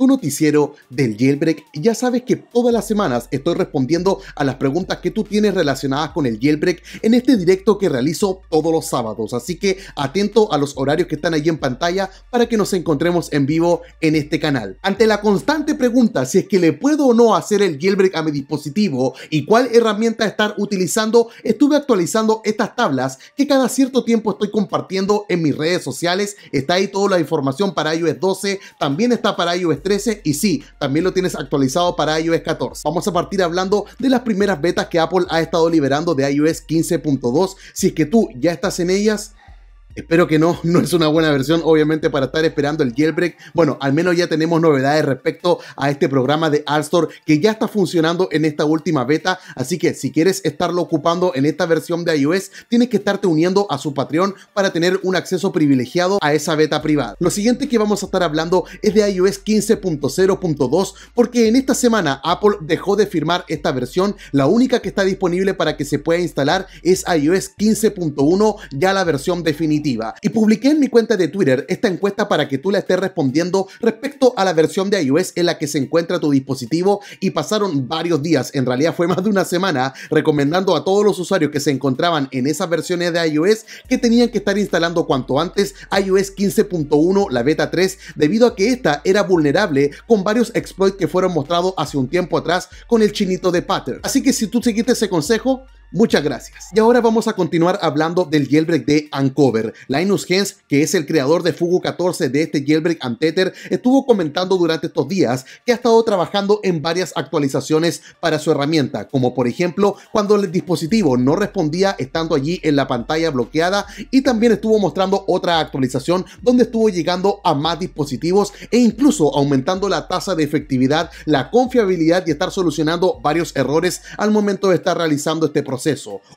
tu noticiero del jailbreak. Ya sabes que todas las semanas estoy respondiendo a las preguntas que tú tienes relacionadas con el jailbreak en este directo que realizo todos los sábados. Así que atento a los horarios que están ahí en pantalla para que nos encontremos en vivo en este canal. Ante la constante pregunta si es que le puedo o no hacer el jailbreak a mi dispositivo y cuál herramienta estar utilizando, estuve actualizando estas tablas que cada cierto tiempo estoy compartiendo en mis redes sociales. Está ahí toda la información para iOS 12, también está para iOS 13 y sí, también lo tienes actualizado para iOS 14. Vamos a partir hablando de las primeras betas que Apple ha estado liberando de iOS 15.2. Si es que tú ya estás en ellas, Espero que no, no es una buena versión, obviamente, para estar esperando el jailbreak. Bueno, al menos ya tenemos novedades respecto a este programa de Store que ya está funcionando en esta última beta. Así que si quieres estarlo ocupando en esta versión de iOS, tienes que estarte uniendo a su Patreon para tener un acceso privilegiado a esa beta privada. Lo siguiente que vamos a estar hablando es de iOS 15.0.2, porque en esta semana Apple dejó de firmar esta versión. La única que está disponible para que se pueda instalar es iOS 15.1, ya la versión definitiva y publiqué en mi cuenta de Twitter esta encuesta para que tú la estés respondiendo respecto a la versión de iOS en la que se encuentra tu dispositivo y pasaron varios días, en realidad fue más de una semana, recomendando a todos los usuarios que se encontraban en esas versiones de iOS que tenían que estar instalando cuanto antes iOS 15.1, la beta 3, debido a que esta era vulnerable con varios exploits que fueron mostrados hace un tiempo atrás con el chinito de Pater. Así que si tú seguiste ese consejo, Muchas gracias. Y ahora vamos a continuar hablando del jailbreak de Uncover. Linus Hens, que es el creador de Fugu 14 de este jailbreak Antether, estuvo comentando durante estos días que ha estado trabajando en varias actualizaciones para su herramienta, como por ejemplo cuando el dispositivo no respondía estando allí en la pantalla bloqueada y también estuvo mostrando otra actualización donde estuvo llegando a más dispositivos e incluso aumentando la tasa de efectividad, la confiabilidad y estar solucionando varios errores al momento de estar realizando este proceso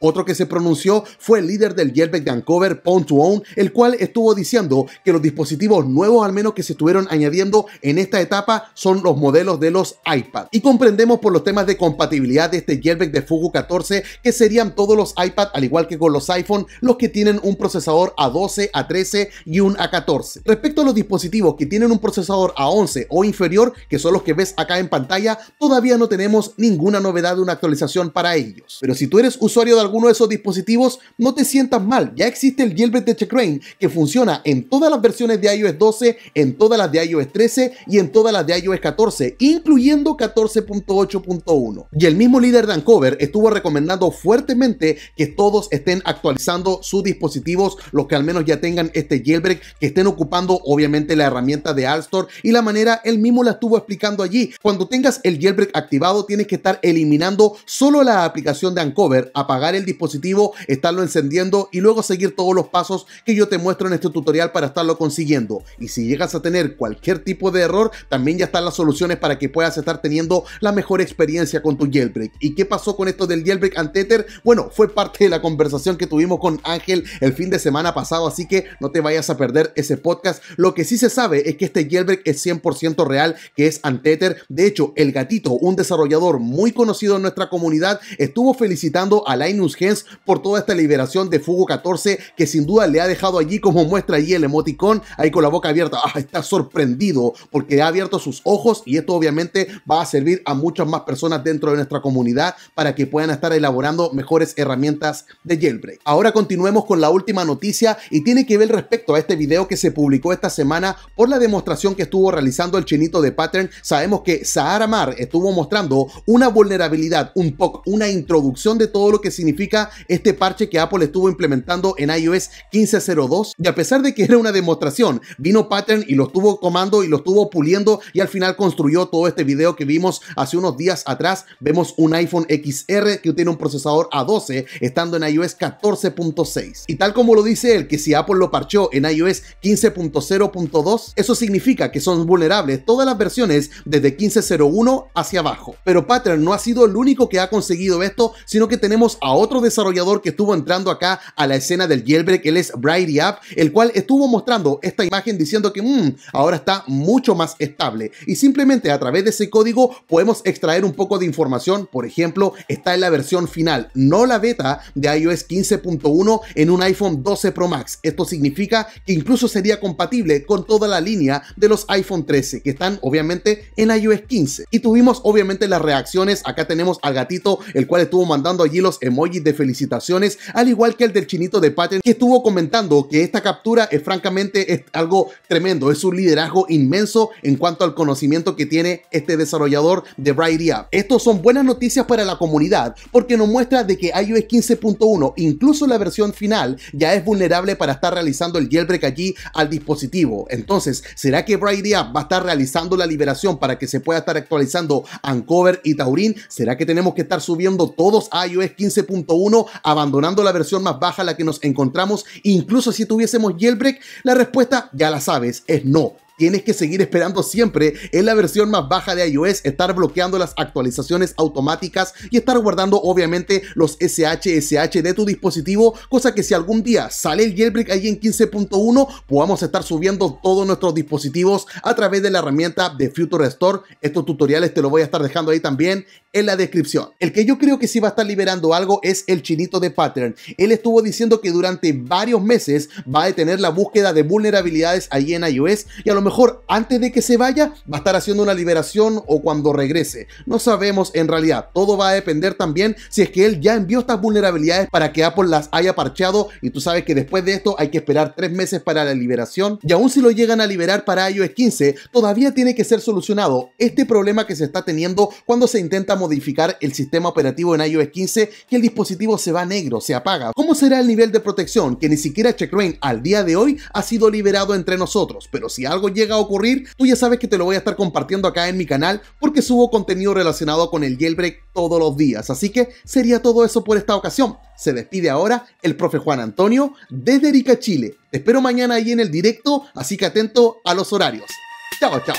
otro que se pronunció fue el líder del Yelbeck de Ancover, Pound to Own, el cual estuvo diciendo que los dispositivos nuevos al menos que se estuvieron añadiendo en esta etapa son los modelos de los iPad. Y comprendemos por los temas de compatibilidad de este Yelbeck de Fugu 14 que serían todos los iPad, al igual que con los iPhone, los que tienen un procesador A12, A13 y un A14. Respecto a los dispositivos que tienen un procesador A11 o inferior, que son los que ves acá en pantalla, todavía no tenemos ninguna novedad de una actualización para ellos. Pero si tú eres usuario de alguno de esos dispositivos, no te sientas mal. Ya existe el jailbreak de Checkra1n que funciona en todas las versiones de iOS 12, en todas las de iOS 13 y en todas las de iOS 14, incluyendo 14.8.1. Y el mismo líder de Ancover estuvo recomendando fuertemente que todos estén actualizando sus dispositivos, los que al menos ya tengan este jailbreak, que estén ocupando obviamente la herramienta de AltStore y la manera él mismo la estuvo explicando allí. Cuando tengas el jailbreak activado, tienes que estar eliminando solo la aplicación de Ancover apagar el dispositivo, estarlo encendiendo y luego seguir todos los pasos que yo te muestro en este tutorial para estarlo consiguiendo. Y si llegas a tener cualquier tipo de error, también ya están las soluciones para que puedas estar teniendo la mejor experiencia con tu jailbreak. ¿Y qué pasó con esto del jailbreak antether Bueno, fue parte de la conversación que tuvimos con Ángel el fin de semana pasado, así que no te vayas a perder ese podcast. Lo que sí se sabe es que este jailbreak es 100% real, que es antether De hecho, el gatito, un desarrollador muy conocido en nuestra comunidad, estuvo felicitando a Linus Hens por toda esta liberación de Fugo 14 que sin duda le ha dejado allí como muestra allí el emoticón, ahí con la boca abierta, ah, está sorprendido porque ha abierto sus ojos y esto obviamente va a servir a muchas más personas dentro de nuestra comunidad para que puedan estar elaborando mejores herramientas de jailbreak. Ahora continuemos con la última noticia y tiene que ver respecto a este video que se publicó esta semana por la demostración que estuvo realizando el chinito de Pattern. Sabemos que Sahara Mar estuvo mostrando una vulnerabilidad, un poco, una introducción de todo todo lo que significa este parche que Apple estuvo implementando en iOS 15.02 y a pesar de que era una demostración, vino Pattern y lo estuvo comando y lo estuvo puliendo y al final construyó todo este video que vimos hace unos días atrás. Vemos un iPhone XR que tiene un procesador A12 estando en iOS 14.6. Y tal como lo dice él, que si Apple lo parchó en iOS 15.0.2, eso significa que son vulnerables todas las versiones desde 15.01 hacia abajo. Pero Pattern no ha sido el único que ha conseguido esto, sino que te tenemos a otro desarrollador que estuvo entrando acá a la escena del jailbreak, él es Brady App, el cual estuvo mostrando esta imagen diciendo que mm, ahora está mucho más estable. Y simplemente a través de ese código podemos extraer un poco de información, por ejemplo, está en la versión final, no la beta de iOS 15.1 en un iPhone 12 Pro Max. Esto significa que incluso sería compatible con toda la línea de los iPhone 13 que están obviamente en iOS 15. Y tuvimos obviamente las reacciones, acá tenemos al gatito, el cual estuvo mandando allí los emojis de felicitaciones, al igual que el del chinito de Patreon que estuvo comentando que esta captura es francamente es algo tremendo, es un liderazgo inmenso en cuanto al conocimiento que tiene este desarrollador de y App. Estos son buenas noticias para la comunidad porque nos muestra de que iOS 15.1, incluso la versión final, ya es vulnerable para estar realizando el jailbreak allí al dispositivo. Entonces, ¿será que Brighty App va a estar realizando la liberación para que se pueda estar actualizando Ancover y Taurin? ¿Será que tenemos que estar subiendo todos iOS es 15.1, abandonando la versión más baja la que nos encontramos, incluso si tuviésemos jailbreak? La respuesta, ya la sabes, es no tienes que seguir esperando siempre en la versión más baja de iOS, estar bloqueando las actualizaciones automáticas y estar guardando obviamente los SHSH de tu dispositivo, cosa que si algún día sale el jailbreak ahí en 15.1, podamos estar subiendo todos nuestros dispositivos a través de la herramienta de Future Restore. Estos tutoriales te los voy a estar dejando ahí también en la descripción. El que yo creo que sí va a estar liberando algo es el chinito de Pattern. Él estuvo diciendo que durante varios meses va a detener la búsqueda de vulnerabilidades ahí en iOS y a lo mejor antes de que se vaya va a estar haciendo una liberación o cuando regrese. No sabemos en realidad. Todo va a depender también si es que él ya envió estas vulnerabilidades para que Apple las haya parcheado y tú sabes que después de esto hay que esperar tres meses para la liberación. Y aún si lo llegan a liberar para iOS 15, todavía tiene que ser solucionado este problema que se está teniendo cuando se intenta modificar el sistema operativo en iOS 15 que el dispositivo se va negro, se apaga. ¿Cómo será el nivel de protección que ni siquiera CheckRain al día de hoy ha sido liberado entre nosotros? Pero si algo llega a ocurrir, tú ya sabes que te lo voy a estar compartiendo acá en mi canal porque subo contenido relacionado con el jailbreak todos los días. Así que sería todo eso por esta ocasión. Se despide ahora el profe Juan Antonio desde Erika, Chile. Te espero mañana ahí en el directo, así que atento a los horarios. Chao, chao.